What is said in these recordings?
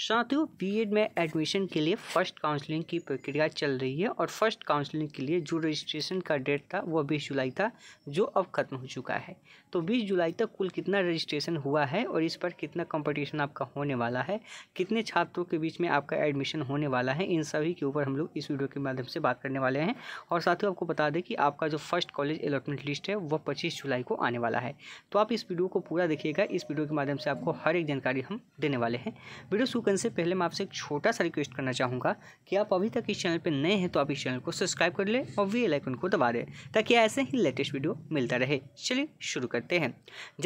साथियों एड में एडमिशन के लिए फर्स्ट काउंसलिंग की प्रक्रिया चल रही है और फर्स्ट काउंसलिंग के लिए जो रजिस्ट्रेशन का डेट था वह बीस जुलाई था जो अब खत्म हो चुका है तो बीस जुलाई तक कुल कितना रजिस्ट्रेशन हुआ है और इस पर कितना कंपटीशन आपका होने वाला है कितने छात्रों के बीच में आपका एडमिशन होने वाला है इन सभी के ऊपर हम लोग इस वीडियो के माध्यम से बात करने वाले हैं और साथियों आपको बता दें कि आपका जो फर्स्ट कॉलेज अलॉटमेंट लिस्ट है वह पच्चीस जुलाई को आने वाला है तो आप इस वीडियो को पूरा देखिएगा इस वीडियो के माध्यम से आपको हर एक जानकारी हम देने वाले हैं वीडियो शुरू करने से पहले मैं आपसे एक छोटा सा रिक्वेस्ट करना चाहूँगा कि आप अभी तक इस चैनल पर नए हैं तो आप इस चैनल को सब्सक्राइब कर लें और वी लाइकन को दबा दें ताकि ऐसे ही लेटेस्ट वीडियो मिलता रहे चलिए शुरू करते हैं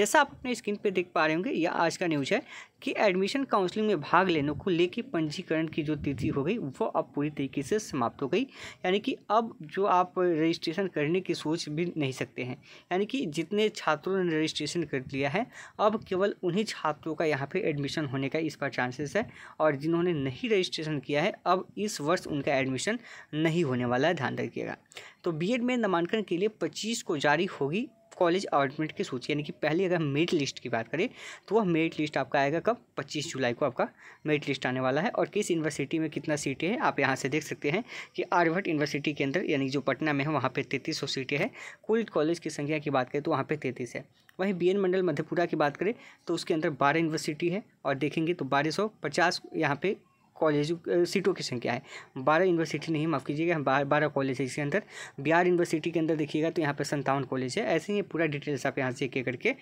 जैसा आप अपने स्क्रीन पर देख पा रहे होंगे या आज का न्यूज़ है कि एडमिशन काउंसलिंग में भाग लेने को लेकर पंजीकरण की जो तिथि हो गई वो अब पूरी तरीके से समाप्त हो गई यानी कि अब जो आप रजिस्ट्रेशन करने की सोच भी नहीं सकते हैं यानी कि जितने छात्रों ने रजिस्ट्रेशन कर लिया है अब केवल उन्हीं छात्रों का यहाँ पे एडमिशन होने का इस पर चांसेस है और जिन्होंने नहीं रजिस्ट्रेशन किया है अब इस वर्ष उनका एडमिशन नहीं होने वाला है ध्यान रखिएगा तो बीएड में नामांकन के लिए पच्चीस को जारी होगी कॉलेज अलॉटमेंट की सूची यानी कि पहली अगर मेरिट लिस्ट की बात करें तो वह मेरिट लिस्ट आपका आएगा कब पच्चीस जुलाई को आपका मेरिट लिस्ट आने वाला है और किस यूनिवर्सिटी में कितना सीटें हैं आप यहाँ से देख सकते हैं कि आर्यभट्ट यूनिवर्सिटी के अंदर यानी जो पटना में है वहाँ पर तैंतीस सीटें हैं कुल कॉलेज की संख्या की बात करें तो वहाँ पर तैंतीस है वहीं बी एन मंडल मधेपुरा की बात करें तो उसके अंदर बारह यूनिवर्सिटी है और देखेंगे तो बारह सौ पचास यहाँ पर कॉलेज सीटों की संख्या है बारह यूनिवर्सिटी नहीं माफ़ कीजिएगा बारह कॉलेज है इसके अंदर बिहार यूनिवर्सिटी के अंदर देखिएगा तो यहाँ पर संतावन कॉलेज है ऐसे ही पूरा डिटेल्स आप यहाँ से एक एक करके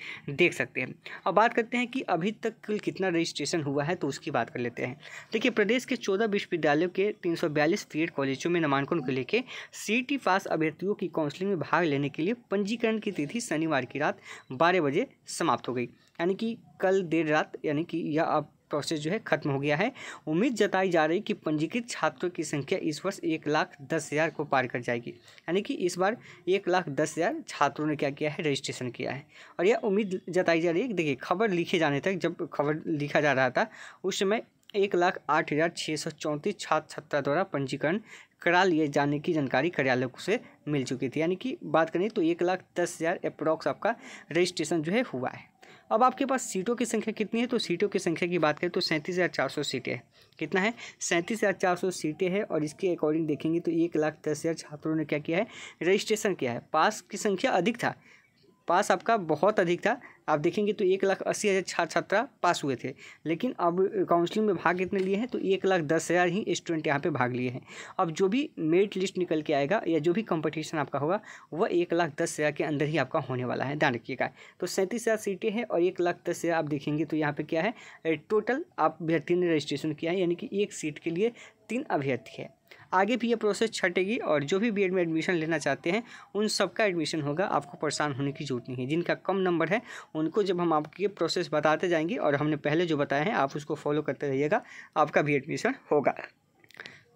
देख सकते हैं अब बात करते हैं कि अभी तक कुल कितना रजिस्ट्रेशन हुआ है तो उसकी बात कर लेते हैं देखिए प्रदेश के चौदह विश्वविद्यालयों के तीन सौ बयालीस एड कॉलेजों में नामांकन को लेकर सी टी पास अभ्यर्थियों की काउंसलिंग में भाग लेने के लिए पंजीकरण की तिथि शनिवार की रात बारह बजे समाप्त हो गई यानी कि कल देर रात यानी कि या अब प्रोसेस जो है खत्म हो गया है उम्मीद जताई जा रही कि पंजीकृत छात्रों की संख्या इस वर्ष एक लाख दस हज़ार को पार कर जाएगी यानी कि इस बार एक लाख दस हज़ार छात्रों ने क्या किया है रजिस्ट्रेशन किया है और यह उम्मीद जताई जा रही है देखिए खबर लिखे जाने तक जब खबर लिखा जा रहा था उस समय एक लाख आठ हज़ार छः सौ चौंतीस छात्र छात्रा द्वारा पंजीकरण करा लिए जाने की जानकारी कार्यालय से मिल चुकी थी यानी कि बात करें तो एक लाख दस हज़ार अप्रॉक्स आपका रजिस्ट्रेशन जो है हुआ है अब आपके पास सीटों की संख्या कितनी है तो सीटों की संख्या की बात करें तो सैंतीस हज़ार चार सौ सीटें हैं कितना है सैंतीस हज़ार चार सौ सीटें हैं और इसके अकॉर्डिंग देखेंगे तो एक लाख दस हज़ार छात्रों ने क्या किया है रजिस्ट्रेशन किया है पास की संख्या अधिक था पास आपका बहुत अधिक था आप देखेंगे तो एक लाख अस्सी हज़ार छात्र छात्रा पास हुए थे लेकिन अब काउंसलिंग में भाग कितने लिए हैं तो एक लाख दस हज़ार ही स्टूडेंट यहाँ पे भाग लिए हैं अब जो भी मेरिट लिस्ट निकल के आएगा या जो भी कंपटीशन आपका होगा वह एक लाख दस हज़ार के अंदर ही आपका होने वाला है ध्यान रखिएगा तो सैंतीस हज़ार सीटें हैं और एक लाख दस हज़ार आप देखेंगे तो यहाँ पर क्या है टोटल आप अभ्यर्थी ने रजिस्ट्रेशन किया है यानी कि एक सीट के लिए तीन अभ्यर्थी है आगे भी ये प्रोसेस छटेगी और जो भी बीएड में एडमिशन लेना चाहते हैं उन सबका एडमिशन होगा आपको परेशान होने की जरूरत नहीं है जिनका कम नंबर है उनको जब हम आपके प्रोसेस बताते जाएंगे और हमने पहले जो बताए हैं आप उसको फॉलो करते रहिएगा आपका भी एडमिशन होगा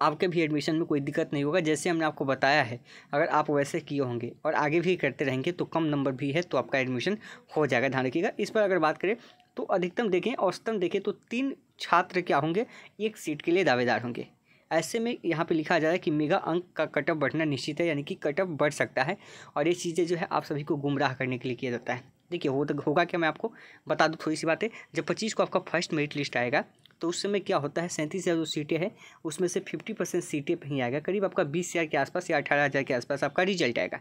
आपके भी एडमिशन में कोई दिक्कत नहीं होगा जैसे हमने आपको बताया है अगर आप वैसे किए होंगे और आगे भी करते रहेंगे तो कम नंबर भी है तो आपका एडमिशन हो जाएगा ध्यान रखिएगा इस पर अगर बात करें तो अधिकतम देखें औसतम देखें तो तीन छात्र क्या होंगे एक सीट के लिए दावेदार होंगे ऐसे में यहाँ पे लिखा जा रहा है कि मेगा अंक का कटअप बढ़ना निश्चित है यानी कि कटअप बढ़ सकता है और ये चीज़ें जो है आप सभी को गुमराह करने के लिए किया जाता है देखिए वो तो होगा क्या मैं आपको बता दूँ थोड़ी सी बातें जब पच्चीस को आपका फर्स्ट मेरिट लिस्ट आएगा तो उस समय क्या होता है सैंतीस हज़ार जो सीटें हैं उसमें से फिफ्टी परसेंट सीटें पर ही आएगा करीब आपका बीस हज़ार के आसपास या अठारह हज़ार के आसपास आपका रिजल्ट आएगा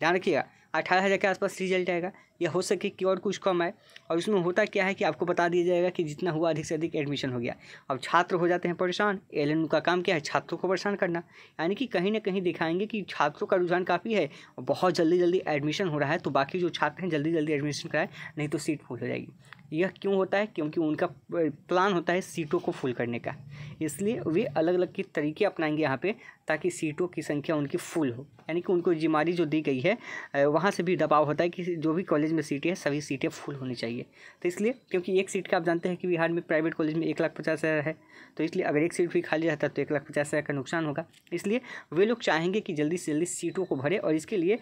ध्यान रखिएगा अठारह हज़ार के आसपास रिजल्ट आएगा या हो सके कि और कुछ कम आए और इसमें होता क्या है कि आपको बता दिया जाएगा कि जितना हुआ अधिक से अधिक एडमिशन हो गया अब छात्र हो जाते हैं परेशान एल का काम क्या है छात्रों को परेशान करना यानी कि कहीं ना कहीं दिखाएंगे कि छात्रों का रुझान काफ़ी है और बहुत जल्दी जल्दी एडमिशन हो रहा है तो बाकी जो छात्र हैं जल्दी जल्दी एडमिशन कराएं नहीं तो सीट फुल हो जाएगी यह क्यों होता है क्योंकि उनका प्लान होता है सीटों को फुल करने का इसलिए वे अलग अलग के तरीके अपनाएंगे यहाँ पे ताकि सीटों की संख्या उनकी फुल हो यानी कि उनको जिम्मेदारी जो दी गई है वहाँ से भी दबाव होता है कि जो भी कॉलेज कॉलेज में सीटें हैं सभी सीटें फुल होनी चाहिए तो इसलिए क्योंकि एक सीट का आप जानते हैं कि बिहार में प्राइवेट कॉलेज में एक लाख पचास हज़ार है तो इसलिए अगर एक सीट भी खाली रहता है तो एक लाख पचास हज़ार का नुकसान होगा इसलिए वे लोग चाहेंगे कि जल्दी से जल्दी सीटों को भरे और इसके लिए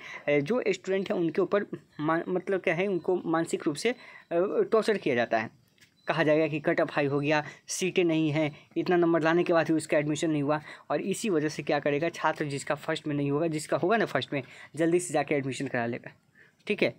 जो स्टूडेंट हैं उनके ऊपर मतलब क्या है उनको मानसिक रूप से टॉर्चर किया जाता है कहा जाएगा कि कट ऑफ हाई हो गया सीटें नहीं हैं इतना नंबर लाने के बाद भी उसका एडमिशन नहीं हुआ और इसी वजह से क्या करेगा छात्र जिसका फर्स्ट में नहीं होगा जिसका होगा ना फर्स्ट में जल्दी से जाके एडमिशन करा लेगा ठीक है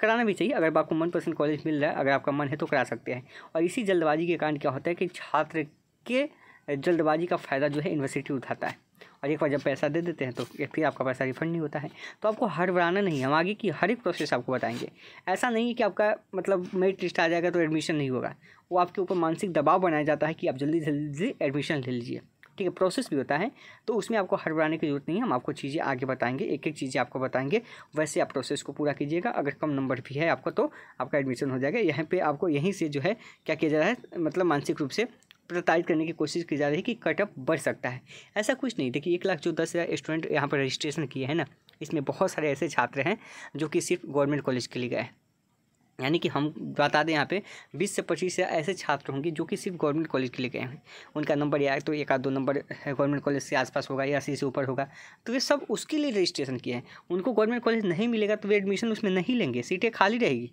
कराना भी चाहिए अगर आपको मनपसंद कॉलेज मिल रहा है अगर आपका मन है तो करा सकते हैं और इसी जल्दबाजी के कारण क्या होता है कि छात्र के जल्दबाजी का फ़ायदा जो है यूनिवर्सिटी उठाता है और एक बार जब पैसा दे देते हैं तो फिर आपका पैसा रिफंड नहीं होता है तो आपको हर बढ़ाना नहीं हम आगे की हर एक प्रोसेस आपको बताएंगे ऐसा नहीं है कि आपका मतलब मेरिट लिस्ट आ जाएगा तो एडमिशन नहीं होगा वो आपके ऊपर मानसिक दबाव बनाया जाता है कि आप जल्दी जल्दी एडमिशन ले लीजिए ठीक है प्रोसेस भी होता है तो उसमें आपको हड़बड़ाने की जरूरत नहीं है हम आपको चीज़ें आगे बताएंगे एक एक चीज़ें आपको बताएंगे वैसे आप प्रोसेस को पूरा कीजिएगा अगर कम नंबर भी है आपका तो आपका एडमिशन हो जाएगा यहाँ पर आपको यहीं से जो है क्या किया जा रहा है मतलब मानसिक रूप से प्रताड़ित करने की कोशिश की जा रही है कि कटअप बढ़ सकता है ऐसा कुछ नहीं देखिए एक लाख जो दस हज़ार स्टूडेंट यहाँ पर रजिस्ट्रेशन किए हैं ना इसमें बहुत सारे ऐसे छात्र हैं जो कि सिर्फ गवर्नमेंट कॉलेज के लिए गए हैं यानी कि हम बता दें यहाँ पे 20 से 25 ऐसे छात्र होंगे जो कि सिर्फ गवर्नमेंट कॉलेज के लिए गए हैं उनका नंबर या तो एक आध दो नंबर गवर्नमेंट कॉलेज से आसपास होगा या सी से ऊपर होगा तो ये सब उसके लिए रजिस्ट्रेशन किए हैं उनको गवर्नमेंट कॉलेज नहीं मिलेगा तो वे एडमिशन उसमें नहीं लेंगे सीटें खाली रहेगी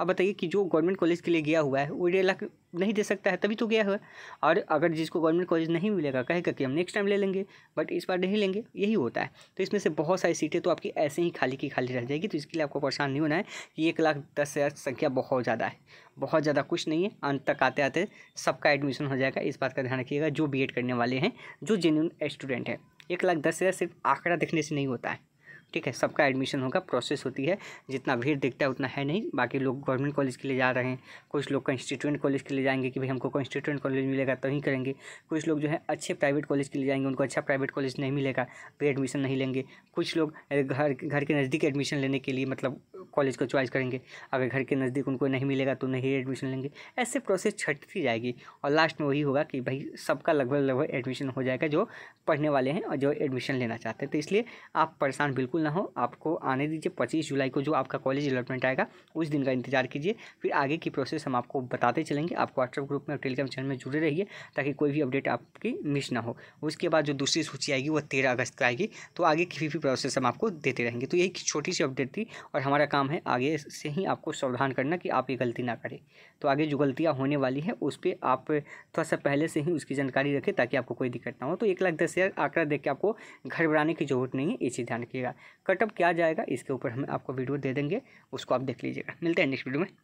अब बताइए कि जो गवर्नमेंट कॉलेज के लिए गया हुआ है वो डेढ़ लाख नहीं दे सकता है तभी तो गया हुआ है और अगर जिसको गवर्नमेंट कॉलेज नहीं मिलेगा कहेगा कि हम नेक्स्ट टाइम ले लेंगे बट इस बार नहीं लेंगे यही होता है तो इसमें से बहुत सारी सीटें तो आपकी ऐसे ही खाली की खाली रह जाएगी तो इसके लिए आपको परेशान नहीं होना है कि एक लाख दस हज़ार संख्या बहुत ज़्यादा है बहुत ज़्यादा कुछ नहीं है अंत तक आते आते सबका एडमिशन हो जाएगा इस बात का ध्यान रखिएगा जो बी करने वाले हैं जो जेन्यून स्टूडेंट हैं एक लाख दस हज़ार सिर्फ आंकड़ा देखने से नहीं होता है ठीक है सबका एडमिशन होगा प्रोसेस होती है जितना भीड़ दिखता है उतना है नहीं बाकी लोग गवर्नमेंट कॉलेज के लिए जा रहे हैं कुछ लोग कंस्टिट्यूंट कॉलेज के लिए जाएंगे कि भाई हमको कंस्टिट्यूंट कॉलेज मिलेगा तो ही करेंगे कुछ लोग जो है अच्छे प्राइवेट कॉलेज के लिए जाएंगे उनको अच्छा प्राइवेट कॉलेज नहीं मिलेगा वे तो एडमिशन नहीं लेंगे कुछ लोग घर घर के नज़दीक एडमिशन लेने के लिए मतलब कॉलेज को च्वाइस करेंगे अगर घर के नज़दीक उनको नहीं मिलेगा तो नहीं एडमिशन लेंगे ऐसे प्रोसेस छटती जाएगी और लास्ट में वही होगा कि भाई सबका लगभग लगभग एडमिशन हो जाएगा जो पढ़ने वाले हैं और जो एडमिशन लेना चाहते हैं तो इसलिए आप परेशान बिल्कुल बिल्कुल ना हो आपको आने दीजिए पच्चीस जुलाई को जो आपका कॉलेज अलॉटमेंट आएगा उस दिन का इंतजार कीजिए फिर आगे की प्रोसेस हम आपको बताते चलेंगे आप व्हाट्सअप ग्रुप में और टेलीग्राम चैनल में जुड़े रहिए ताकि कोई भी अपडेट आपकी मिस ना हो उसके बाद जो दूसरी सूची आएगी वो तेरह अगस्त को आएगी तो आगे की भी प्रोसेस हम आपको देते रहेंगे तो यही छोटी सी अपडेट थी और हमारा काम है आगे से ही आपको सावधान करना कि आप ये गलती ना करें तो आगे जो गलतियाँ होने वाली है उस पर आप थोड़ा सा पहले से ही उसकी जानकारी रखें ताकि आपको कोई दिक्कत ना हो तो एक लाख दस हज़ार आंकड़ा देख के आपको घर बनाने की जरूरत नहीं है इसी ध्यान रखिएगा कटअप क्या जाएगा इसके ऊपर हम आपको वीडियो दे देंगे उसको आप देख लीजिएगा मिलते हैं नेक्स्ट वीडियो में